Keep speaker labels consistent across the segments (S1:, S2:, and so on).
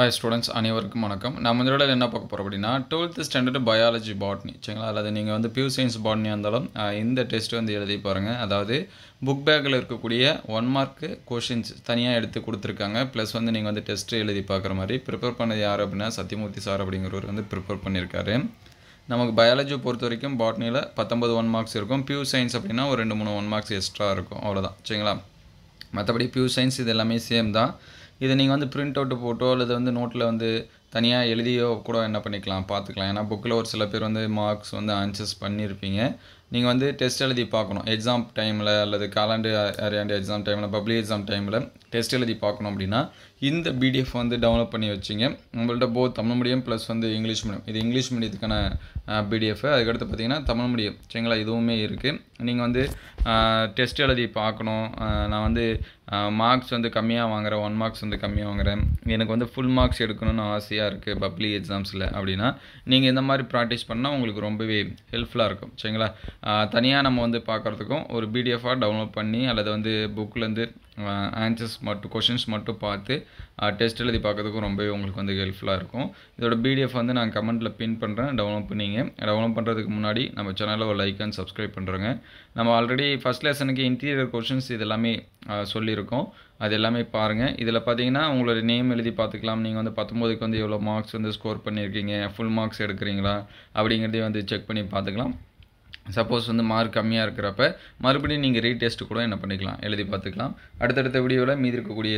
S1: hi students அனைவருக்கும் வணக்கம் நம்ம இந்த என்ன பார்க்க போகிறோம் அப்படின்னா டுவெல்த் ஸ்டாண்டர்ட் பயாலஜி பாட்னி சரிங்களா அல்லது நீங்கள் வந்து பியூ சயின்ஸ் பாட்னியாக இருந்தாலும் இந்த டெஸ்ட் வந்து எழுதி பாருங்கள் அதாவது புக் பேக்கில் இருக்கக்கூடிய ஒன் மார்க்கு கொஷின்ஸ் தனியாக எடுத்து கொடுத்துருக்காங்க ப்ளஸ் வந்து நீங்கள் வந்து டெஸ்ட்டு எழுதி பார்க்குற மாதிரி ப்ரிப்பேர் பண்ணது யார் அப்படின்னா சத்தியமூர்த்தி சார் அப்படிங்கிறவர் வந்து ப்ரிப்பேர் பண்ணியிருக்காரு நமக்கு பயாலஜி பொறுத்த வரைக்கும் பாட்னியில் பத்தொம்பது ஒன் மார்க்ஸ் இருக்கும் பியூ சயின்ஸ் அப்படின்னா ஒரு ரெண்டு மூணு ஒன் மார்க்ஸ் எக்ஸ்ட்ரா இருக்கும் அவ்வளோதான் சரிங்களா மற்றபடி பியூ சயின்ஸ் இது எல்லாமே சேம் தான் இதை நீங்கள் வந்து பிரிண்ட் அவுட்டு போட்டோ அல்லது வந்து நோட்டில் வந்து தனியாக எழுதியோ கூட என்ன பண்ணிக்கலாம் பார்த்துக்கலாம் ஏன்னா புக்கில் ஒரு சில பேர் வந்து மார்க்ஸ் வந்து ஆன்சர்ஸ் பண்ணியிருப்பீங்க நீங்கள் வந்து டெஸ்ட் எழுதி பார்க்கணும் எக்ஸாம் டைமில் அல்லது காலாண்டு அரையாண்டு எக்ஸாம் டைமில் பப்ளிக் எக்ஸாம் டைமில் டெஸ்ட் எழுதி பார்க்கணும் அப்படின்னா இந்த பிடிஎஃப் வந்து டவுன்லோட் பண்ணி வச்சிங்க உங்கள்கிட்ட போ தமிழ் மீடியம் ப்ளஸ் வந்து இங்கிலீஷ் மீடியம் இது இங்கிலீஷ் மீடியத்துக்கான பிடிஎஃப் அதுக்கடுத்து பார்த்தீங்கன்னா தமிழ் மீடியம் சரிங்களா இதுவுமே இருக்குது நீங்கள் வந்து டெஸ்ட் எழுதி பார்க்கணும் நான் வந்து மார்க்ஸ் வந்து கம்மியாக வாங்குகிறேன் ஒன் மார்க்ஸ் வந்து கம்மியாக வாங்குகிறேன் எனக்கு வந்து ஃபுல் மார்க்ஸ் எடுக்கணும்னு ஆசையாக இருக்குது பப்ளிக் எக்ஸாம்ஸில் அப்படின்னா நீங்கள் இந்த மாதிரி ப்ராக்டிஸ் பண்ணால் உங்களுக்கு ரொம்பவே ஹெல்ப்ஃபுல்லாக இருக்கும் சரிங்களா தனியாக நம்ம வந்து பார்க்குறதுக்கும் ஒரு பிடிஎஃபாக டவுன்லோட் பண்ணி அல்லது வந்து புக்லேருந்து ஆன்சர்ஸ் மட்டும் கொஷின்ஸ் மட்டும் பார்த்து டெஸ்ட் எழுதி பார்க்கறதுக்கும் ரொம்பவே உங்களுக்கு வந்து ஹெல்ப்ஃபுல்லாக இருக்கும் இதோட பிடிஎஃப் வந்து நான் கமெண்ட்டில் பின் பண்ணுறேன் டவுன்லோட் பண்ணிங்க டவுன்லோட் பண்ணுறதுக்கு முன்னாடி நம்ம சேனலில் ஒரு லைக் அண்ட் சப்ஸ்கிரைப் பண்ணுறோங்க நம்ம ஆல்ரெடி ஃபஸ்ட் லெசனுக்கு இன்டீரியர் கொஷின்ஸ் இது எல்லாமே சொல்லியிருக்கோம் அது எல்லாமே பாருங்கள் இதில் பார்த்தீங்கன்னா உங்களோட நேம் எழுதி பார்த்துக்கலாம் நீங்கள் வந்து பத்தொம்போதுக்கு வந்து எவ்வளோ மார்க்ஸ் வந்து ஸ்கோர் பண்ணியிருக்கீங்க ஃபுல் மார்க்ஸ் எடுக்கிறீங்களா அப்படிங்கிறதையும் வந்து செக் பண்ணி பார்த்துக்கலாம் சப்போஸ் வந்து மார்க் கம்மியாக இருக்கிறப்ப மறுபடியும் நீங்கள் ரீடெஸ்ட்டு கூட என்ன பண்ணிக்கலாம் எழுதி பார்த்துக்கலாம் அடுத்தடுத்த வீடியோவில் மீதி இருக்கக்கூடிய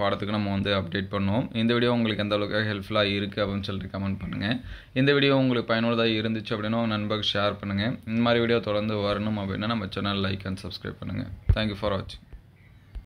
S1: பாடத்துக்கு நம்ம வந்து அப்டேட் பண்ணுவோம் இந்த வீடியோ உங்களுக்கு எந்த அளவுக்கு ஹெல்ப்ஃபுல்லாக இருக்குது அப்படின்னு சொல்லிட்டு கமெண்ட் பண்ணுங்கள் இந்த வீடியோ உங்களுக்கு பயனுள்ளதாக இருந்துச்சு அப்படின்னா உங்கள் நண்பர்கள் ஷேர் பண்ணுங்கள் இந்த மாதிரி வீடியோ தொடர்ந்து வரணும் அப்படின்னா நம்ம சேனல் லைக் அண்ட் சப்ஸ்கிரைப் பண்ணுங்கள் தேங்க்யூ ஃபார் வாட்சிங்